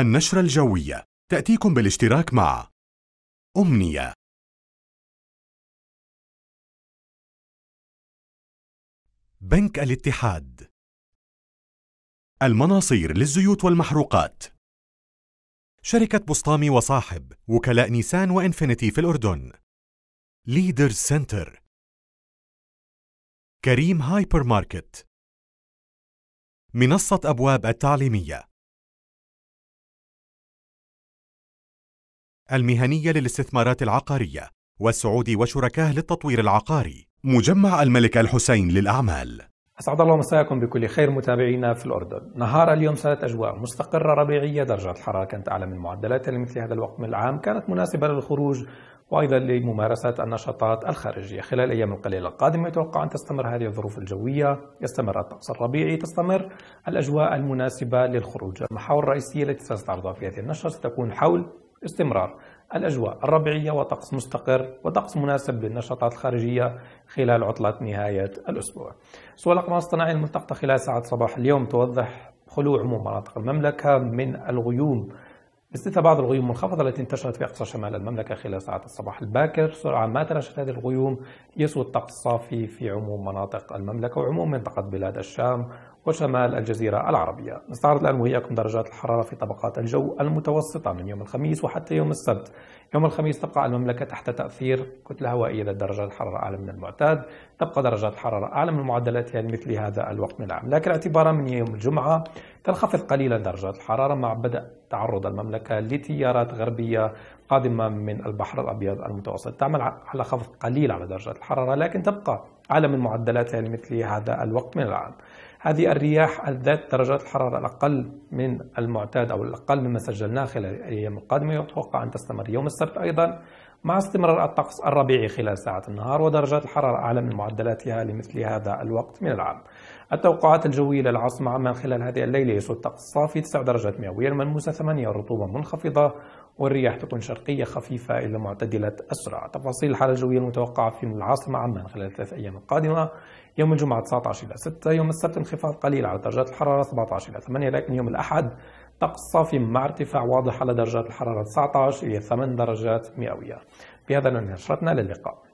النشرة الجوية تأتيكم بالاشتراك مع أمنية بنك الاتحاد المناصير للزيوت والمحروقات شركة بسطامي وصاحب وكلاء نيسان وإنفينيتي في الأردن ليدر سنتر كريم هايبر ماركت منصة أبواب التعليمية المهنية للاستثمارات العقارية والسعودي وشركاه للتطوير العقاري مجمع الملك الحسين للأعمال أسعد الله مساكم بكل خير متابعينا في الأردن نهار اليوم صارت أجواء مستقرة ربيعية درجة الحرارة كانت أعلى من معدلاتها لمثل هذا الوقت من العام كانت مناسبة للخروج وأيضا لممارسة النشاطات الخارجية خلال الأيام القليلة القادمة يتوقع أن تستمر هذه الظروف الجوية يستمر الطقس الربيعي تستمر الأجواء المناسبة للخروج المحاور الرئيسية التي ستعرضها في هذه النشرة ستكون حول استمرار الأجواء الربيعية وطقس مستقر وطقس مناسب للنشاطات الخارجية خلال عطلة نهاية الأسبوع سوى الأقمار الصناعية الملتقطة خلال ساعات صباح اليوم توضح خلو عموم مناطق المملكة من الغيوم باستثناء بعض الغيوم المنخفضة التي انتشرت في أقصى شمال المملكة خلال ساعات الصباح الباكر سرعة ما تلاشت هذه الغيوم يسود الطقس الصافي في عموم مناطق المملكة وعموم منطقة بلاد الشام وشمال الجزيرة العربية نستعرض الآن وهيكم درجات الحرارة في طبقات الجو المتوسطة من يوم الخميس وحتى يوم السبت يوم الخميس تبقى المملكة تحت تأثير كتلة هوائية ذات درجات الحرارة أعلى من المعتاد تبقى درجات الحرارة أعلى من معدلاتها يعني مثل هذا الوقت من العام لكن اعتبارا من يوم الجمعة تنخفض قليلا درجات الحرارة مع بدء تعرض المملكة لتيارات غربية قادمة من البحر الأبيض المتوسط تعمل على خفض قليل على درجات الحرارة لكن تبقى أعلى من معدلاتها لمثل يعني هذا الوقت من العام هذه الرياح ذات درجات الحرارة الأقل من المعتاد أو الأقل مما سجلناه خلال الأيام القادمة يتوقع أن تستمر يوم السبت أيضا مع استمرار الطقس الربيعي خلال ساعات النهار ودرجات الحرارة أعلى من معدلاتها لمثل هذا الوقت من العام التوقعات الجوية للعاصمة عمان خلال هذه الليلة يسود الطقس صافي 9 درجات مئوية الملموسة 8 الرطوبة منخفضة والرياح تكون شرقية خفيفة إلى معتدلة السرعة تفاصيل الحالة الجوية المتوقعة في العاصمة عمان خلال الثلاث أيام القادمة يوم الجمعة 19 إلى 6 يوم السبت انخفاض قليل على درجات الحرارة 17 إلى 8 لكن يوم الأحد الطقس صافي مع ارتفاع واضح على درجات الحرارة 19 إلى 8 درجات مئوية بهذا ننهي نشرتنا للقاء